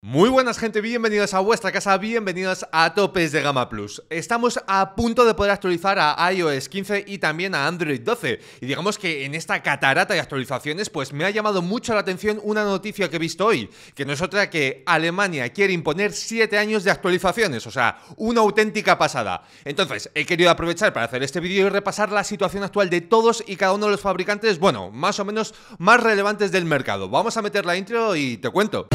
Muy buenas gente, bienvenidos a vuestra casa, bienvenidos a Topes de Gama Plus. Estamos a punto de poder actualizar a iOS 15 y también a Android 12. Y digamos que en esta catarata de actualizaciones, pues me ha llamado mucho la atención una noticia que he visto hoy, que no es otra que Alemania quiere imponer 7 años de actualizaciones, o sea, una auténtica pasada. Entonces, he querido aprovechar para hacer este vídeo y repasar la situación actual de todos y cada uno de los fabricantes, bueno, más o menos más relevantes del mercado. Vamos a meter la intro y te cuento.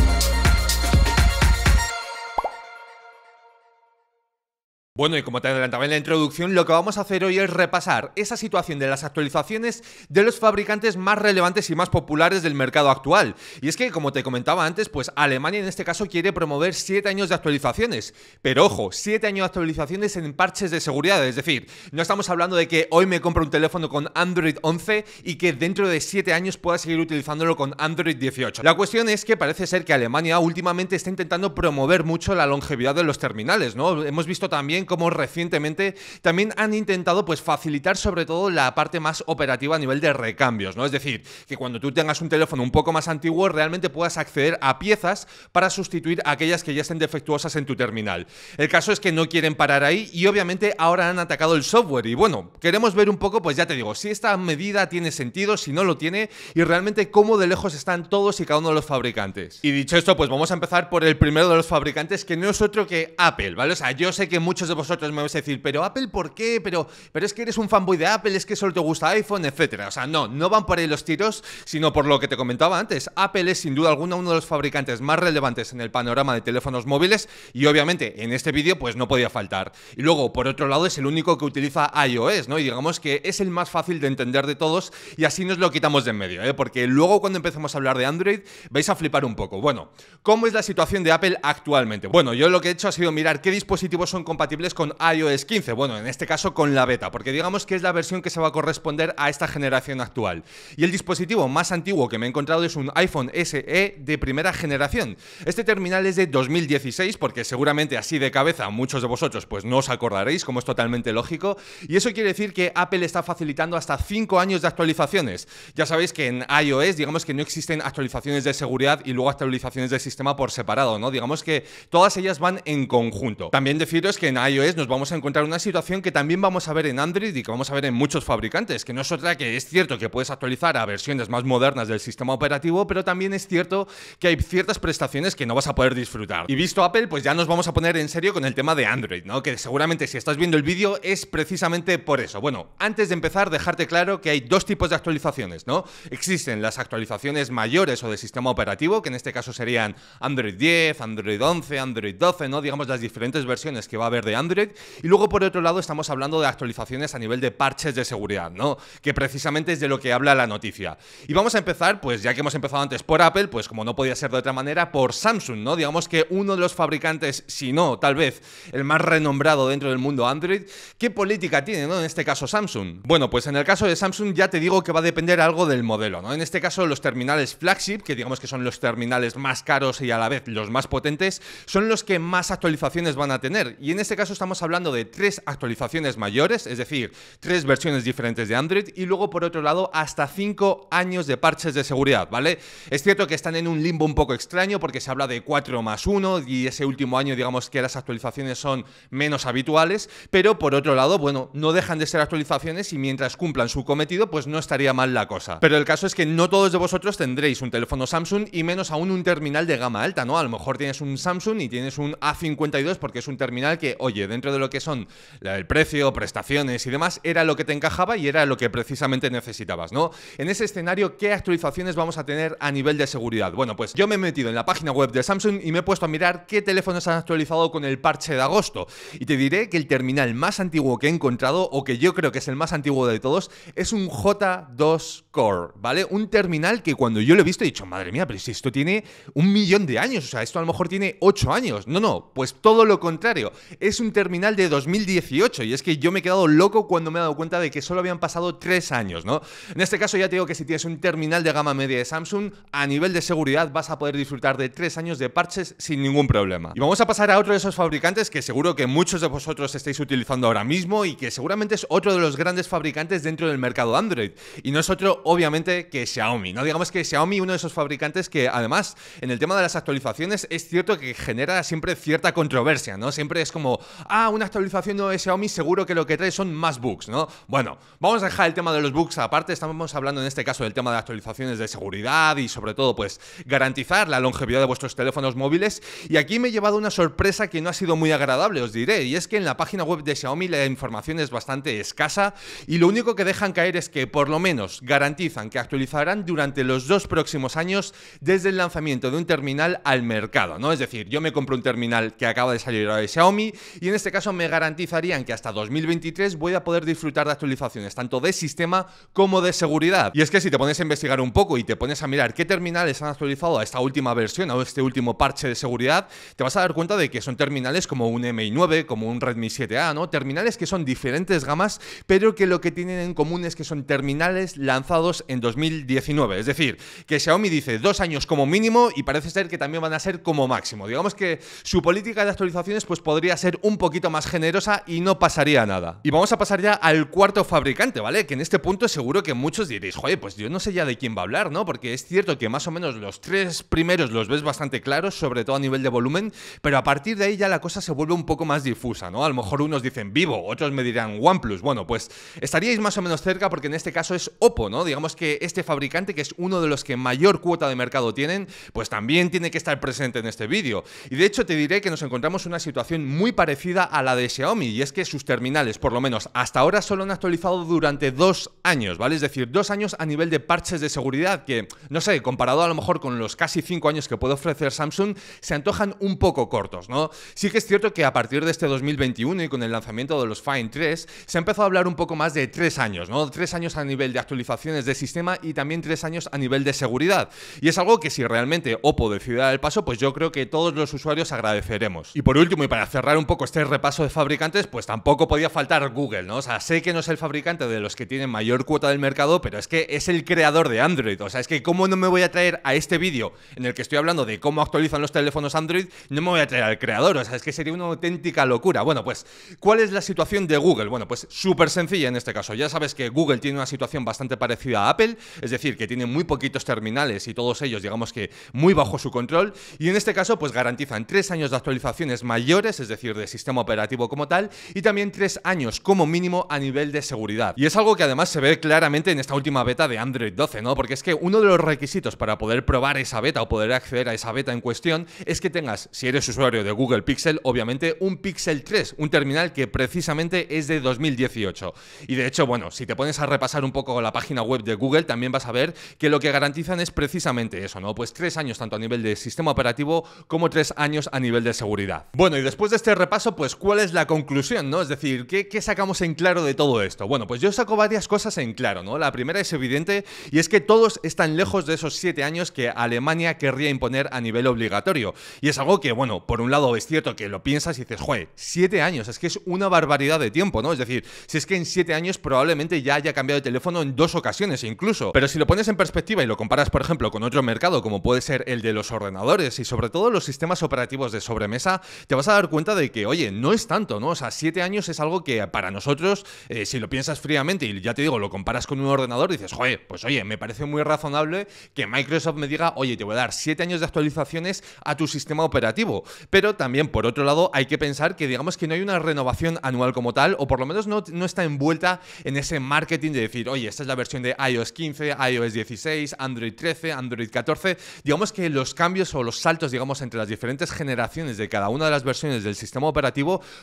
Bueno, y como te adelantaba en la introducción, lo que vamos a hacer hoy es repasar esa situación de las actualizaciones de los fabricantes más relevantes y más populares del mercado actual. Y es que, como te comentaba antes, pues Alemania en este caso quiere promover 7 años de actualizaciones. Pero ojo, 7 años de actualizaciones en parches de seguridad. Es decir, no estamos hablando de que hoy me compro un teléfono con Android 11 y que dentro de 7 años pueda seguir utilizándolo con Android 18. La cuestión es que parece ser que Alemania últimamente está intentando promover mucho la longevidad de los terminales, ¿no? Hemos visto también como recientemente también han intentado pues facilitar sobre todo la parte más operativa a nivel de recambios, ¿no? Es decir, que cuando tú tengas un teléfono un poco más antiguo realmente puedas acceder a piezas para sustituir aquellas que ya estén defectuosas en tu terminal. El caso es que no quieren parar ahí y obviamente ahora han atacado el software y bueno, queremos ver un poco, pues ya te digo, si esta medida tiene sentido, si no lo tiene y realmente cómo de lejos están todos y cada uno de los fabricantes. Y dicho esto, pues vamos a empezar por el primero de los fabricantes que no es otro que Apple, ¿vale? O sea, yo sé que muchos de vosotros me vais a decir, pero Apple, ¿por qué? Pero, pero es que eres un fanboy de Apple, es que solo te gusta iPhone, etcétera. O sea, no, no van por ahí los tiros, sino por lo que te comentaba antes. Apple es sin duda alguna uno de los fabricantes más relevantes en el panorama de teléfonos móviles y obviamente en este vídeo pues no podía faltar. Y luego, por otro lado, es el único que utiliza iOS, ¿no? Y digamos que es el más fácil de entender de todos y así nos lo quitamos de en medio, ¿eh? Porque luego cuando empecemos a hablar de Android vais a flipar un poco. Bueno, ¿cómo es la situación de Apple actualmente? Bueno, yo lo que he hecho ha sido mirar qué dispositivos son compatibles con iOS 15, bueno, en este caso con la beta, porque digamos que es la versión que se va a corresponder a esta generación actual. Y el dispositivo más antiguo que me he encontrado es un iPhone SE de primera generación. Este terminal es de 2016, porque seguramente así de cabeza muchos de vosotros pues no os acordaréis, como es totalmente lógico, y eso quiere decir que Apple está facilitando hasta 5 años de actualizaciones. Ya sabéis que en iOS digamos que no existen actualizaciones de seguridad y luego actualizaciones del sistema por separado, ¿no? Digamos que todas ellas van en conjunto. También deciros que en iOS es nos vamos a encontrar una situación que también vamos a ver en Android y que vamos a ver en muchos fabricantes, que no es otra que es cierto que puedes actualizar a versiones más modernas del sistema operativo, pero también es cierto que hay ciertas prestaciones que no vas a poder disfrutar. Y visto Apple, pues ya nos vamos a poner en serio con el tema de Android, ¿no? Que seguramente si estás viendo el vídeo es precisamente por eso. Bueno, antes de empezar, dejarte claro que hay dos tipos de actualizaciones, ¿no? Existen las actualizaciones mayores o de sistema operativo, que en este caso serían Android 10, Android 11, Android 12, ¿no? Digamos las diferentes versiones que va a haber de Android. Y luego, por otro lado, estamos hablando de actualizaciones a nivel de parches de seguridad, ¿no? Que precisamente es de lo que habla la noticia. Y vamos a empezar, pues ya que hemos empezado antes por Apple, pues como no podía ser de otra manera, por Samsung, ¿no? Digamos que uno de los fabricantes, si no, tal vez el más renombrado dentro del mundo Android, ¿qué política tiene, ¿no? En este caso Samsung. Bueno, pues en el caso de Samsung ya te digo que va a depender algo del modelo, ¿no? En este caso los terminales flagship, que digamos que son los terminales más caros y a la vez los más potentes, son los que más actualizaciones van a tener. Y en este caso estamos hablando de tres actualizaciones mayores, es decir, tres versiones diferentes de Android y luego por otro lado hasta cinco años de parches de seguridad, ¿vale? Es cierto que están en un limbo un poco extraño porque se habla de 4 más 1 y ese último año digamos que las actualizaciones son menos habituales, pero por otro lado, bueno, no dejan de ser actualizaciones y mientras cumplan su cometido pues no estaría mal la cosa. Pero el caso es que no todos de vosotros tendréis un teléfono Samsung y menos aún un terminal de gama alta, ¿no? A lo mejor tienes un Samsung y tienes un A52 porque es un terminal que, oye, dentro de lo que son el precio, prestaciones y demás, era lo que te encajaba y era lo que precisamente necesitabas, ¿no? En ese escenario, ¿qué actualizaciones vamos a tener a nivel de seguridad? Bueno, pues yo me he metido en la página web de Samsung y me he puesto a mirar qué teléfonos han actualizado con el parche de agosto. Y te diré que el terminal más antiguo que he encontrado, o que yo creo que es el más antiguo de todos, es un J2 Core, ¿vale? Un terminal que cuando yo lo he visto he dicho, madre mía, pero si esto tiene un millón de años, o sea, esto a lo mejor tiene 8 años. No, no, pues todo lo contrario. Es Terminal de 2018. Y es que yo me he quedado loco cuando me he dado cuenta de que solo habían pasado tres años, ¿no? En este caso ya te digo que si tienes un terminal de gama media de Samsung, a nivel de seguridad vas a poder disfrutar de tres años de parches sin ningún problema. Y vamos a pasar a otro de esos fabricantes que seguro que muchos de vosotros estáis utilizando ahora mismo y que seguramente es otro de los grandes fabricantes dentro del mercado Android. Y no es otro, obviamente, que Xiaomi. No digamos que Xiaomi, uno de esos fabricantes que además en el tema de las actualizaciones es cierto que genera siempre cierta controversia, ¿no? Siempre es como, ah, una actualización de Xiaomi seguro que lo que trae son más bugs, ¿no? Bueno, vamos a dejar el tema de los bugs aparte, estamos hablando en este caso del tema de actualizaciones de seguridad y sobre todo pues garantizar la longevidad de vuestros teléfonos móviles y aquí me he llevado una sorpresa que no ha sido muy agradable, os diré, y es que en la página web de Xiaomi la información es bastante escasa y lo único que dejan caer es que por lo menos garantizan que actualizarán durante los dos próximos años desde el lanzamiento de un terminal al mercado, ¿no? Es decir, yo me compro un terminal que acaba de salir de Xiaomi y en este caso me garantizarían que hasta 2023 voy a poder disfrutar de actualizaciones tanto de sistema como de seguridad. Y es que si te pones a investigar un poco y te pones a mirar qué terminales han actualizado a esta última versión o este último parche de seguridad, te vas a dar cuenta de que son terminales como un MI9, como un Redmi 7A, ¿no? Terminales que son diferentes gamas, pero que lo que tienen en común es que son terminales lanzados en 2019. Es decir, que Xiaomi dice dos años como mínimo y parece ser que también van a ser como máximo. Digamos que su política de actualizaciones pues podría ser un un poquito más generosa y no pasaría nada. Y vamos a pasar ya al cuarto fabricante, ¿vale? Que en este punto seguro que muchos diréis, joder, pues yo no sé ya de quién va a hablar, ¿no? Porque es cierto que más o menos los tres primeros los ves bastante claros, sobre todo a nivel de volumen, pero a partir de ahí ya la cosa se vuelve un poco más difusa, ¿no? A lo mejor unos dicen Vivo, otros me dirán OnePlus. Bueno, pues estaríais más o menos cerca porque en este caso es Oppo, ¿no? Digamos que este fabricante, que es uno de los que mayor cuota de mercado tienen, pues también tiene que estar presente en este vídeo. Y de hecho te diré que nos encontramos una situación muy parecida a la de Xiaomi y es que sus terminales, por lo menos hasta ahora, solo han actualizado durante dos años, ¿vale? Es decir, dos años a nivel de parches de seguridad que, no sé, comparado a lo mejor con los casi cinco años que puede ofrecer Samsung, se antojan un poco cortos, ¿no? Sí que es cierto que a partir de este 2021 y con el lanzamiento de los Find 3, se empezó a hablar un poco más de tres años, ¿no? Tres años a nivel de actualizaciones de sistema y también tres años a nivel de seguridad. Y es algo que si realmente Oppo decide dar el paso, pues yo creo que todos los usuarios agradeceremos. Y por último, y para cerrar un poco este este repaso de fabricantes, pues tampoco podía faltar Google, ¿no? O sea, sé que no es el fabricante de los que tienen mayor cuota del mercado, pero es que es el creador de Android. O sea, es que cómo no me voy a traer a este vídeo en el que estoy hablando de cómo actualizan los teléfonos Android, no me voy a traer al creador. O sea, es que sería una auténtica locura. Bueno, pues, ¿cuál es la situación de Google? Bueno, pues súper sencilla en este caso. Ya sabes que Google tiene una situación bastante parecida a Apple, es decir, que tiene muy poquitos terminales y todos ellos, digamos que muy bajo su control. Y en este caso, pues garantizan tres años de actualizaciones mayores, es decir, de sistema operativo como tal y también tres años como mínimo a nivel de seguridad. Y es algo que además se ve claramente en esta última beta de Android 12, ¿no? Porque es que uno de los requisitos para poder probar esa beta o poder acceder a esa beta en cuestión es que tengas, si eres usuario de Google Pixel, obviamente un Pixel 3, un terminal que precisamente es de 2018. Y de hecho, bueno, si te pones a repasar un poco la página web de Google, también vas a ver que lo que garantizan es precisamente eso, ¿no? Pues tres años tanto a nivel de sistema operativo como tres años a nivel de seguridad. Bueno, y después de este repaso pues ¿cuál es la conclusión, no? Es decir, ¿qué, ¿qué, sacamos en claro de todo esto? Bueno, pues yo saco varias cosas en claro, ¿no? La primera es evidente y es que todos están lejos de esos siete años que Alemania querría imponer a nivel obligatorio. Y es algo que, bueno, por un lado es cierto que lo piensas y dices, joder, siete años, es que es una barbaridad de tiempo, ¿no? Es decir, si es que en siete años probablemente ya haya cambiado de teléfono en dos ocasiones incluso. Pero si lo pones en perspectiva y lo comparas, por ejemplo, con otro mercado como puede ser el de los ordenadores y sobre todo los sistemas operativos de sobremesa, te vas a dar cuenta de que, oye, no es tanto, ¿no? O sea, siete años es algo que para nosotros, eh, si lo piensas fríamente y ya te digo, lo comparas con un ordenador, dices, joder, pues oye, me parece muy razonable que Microsoft me diga, oye, te voy a dar siete años de actualizaciones a tu sistema operativo. Pero también, por otro lado, hay que pensar que digamos que no hay una renovación anual como tal, o por lo menos no, no está envuelta en ese marketing de decir, oye, esta es la versión de iOS 15, iOS 16, Android 13, Android 14. Digamos que los cambios o los saltos, digamos, entre las diferentes generaciones de cada una de las versiones del sistema operativo,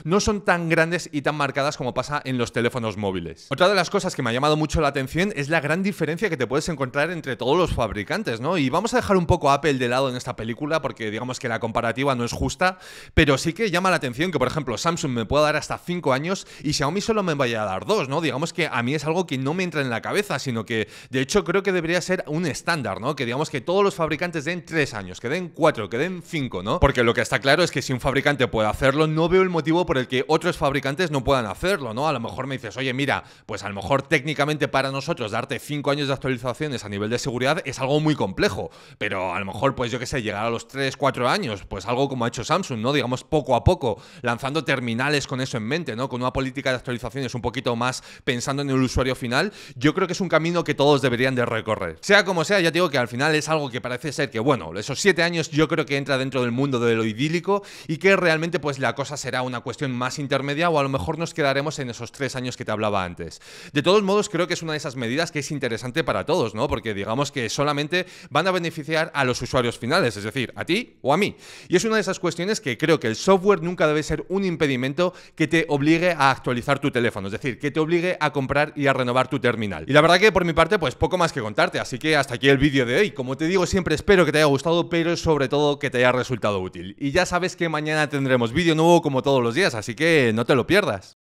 no son tan grandes y tan marcadas como pasa en los teléfonos móviles. Otra de las cosas que me ha llamado mucho la atención es la gran diferencia que te puedes encontrar entre todos los fabricantes, ¿no? Y vamos a dejar un poco a Apple de lado en esta película porque digamos que la comparativa no es justa, pero sí que llama la atención que, por ejemplo, Samsung me pueda dar hasta 5 años y Xiaomi solo me vaya a dar 2, ¿no? Digamos que a mí es algo que no me entra en la cabeza, sino que de hecho creo que debería ser un estándar, ¿no? Que digamos que todos los fabricantes den 3 años, que den 4, que den 5, ¿no? Porque lo que está claro es que si un fabricante puede hacerlo, no veo el motivo por el que otros fabricantes no puedan hacerlo, ¿no? A lo mejor me dices, oye, mira, pues a lo mejor técnicamente para nosotros darte cinco años de actualizaciones a nivel de seguridad es algo muy complejo, pero a lo mejor, pues yo qué sé, llegar a los 3, 4 años, pues algo como ha hecho Samsung, ¿no? Digamos poco a poco, lanzando terminales con eso en mente, ¿no? Con una política de actualizaciones un poquito más pensando en el usuario final, yo creo que es un camino que todos deberían de recorrer. Sea como sea, ya digo que al final es algo que parece ser que, bueno, esos siete años yo creo que entra dentro del mundo de lo idílico y que realmente pues la cosa será una cuestión más intermedia o a lo mejor nos quedaremos en esos tres años que te hablaba antes. De todos modos, creo que es una de esas medidas que es interesante para todos, ¿no? Porque digamos que solamente van a beneficiar a los usuarios finales, es decir, a ti o a mí. Y es una de esas cuestiones que creo que el software nunca debe ser un impedimento que te obligue a actualizar tu teléfono, es decir, que te obligue a comprar y a renovar tu terminal. Y la verdad que por mi parte, pues poco más que contarte, así que hasta aquí el vídeo de hoy. Como te digo siempre, espero que te haya gustado, pero sobre todo que te haya resultado útil. Y ya sabes que mañana tendremos vídeo nuevo como todos los días, así que no te lo pierdas.